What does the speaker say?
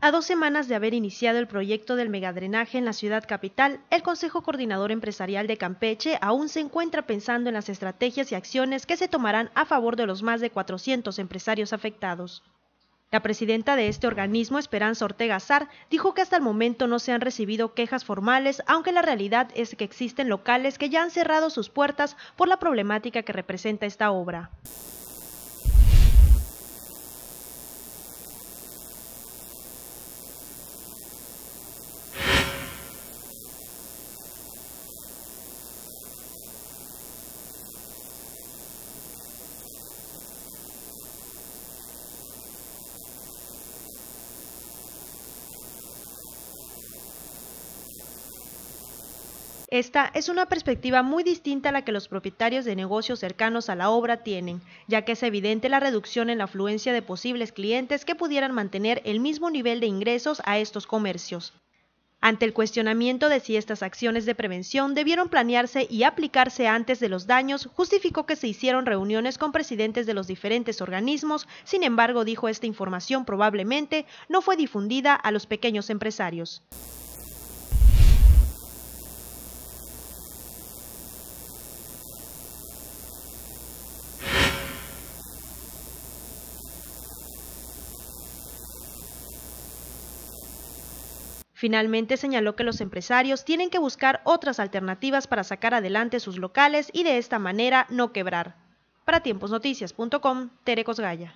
A dos semanas de haber iniciado el proyecto del megadrenaje en la ciudad capital, el Consejo Coordinador Empresarial de Campeche aún se encuentra pensando en las estrategias y acciones que se tomarán a favor de los más de 400 empresarios afectados. La presidenta de este organismo, Esperanza Ortega Sar, dijo que hasta el momento no se han recibido quejas formales, aunque la realidad es que existen locales que ya han cerrado sus puertas por la problemática que representa esta obra. Esta es una perspectiva muy distinta a la que los propietarios de negocios cercanos a la obra tienen, ya que es evidente la reducción en la afluencia de posibles clientes que pudieran mantener el mismo nivel de ingresos a estos comercios. Ante el cuestionamiento de si estas acciones de prevención debieron planearse y aplicarse antes de los daños, justificó que se hicieron reuniones con presidentes de los diferentes organismos, sin embargo dijo esta información probablemente no fue difundida a los pequeños empresarios. Finalmente señaló que los empresarios tienen que buscar otras alternativas para sacar adelante sus locales y de esta manera no quebrar. Para tiemposnoticias.com, Tere Cosgaya.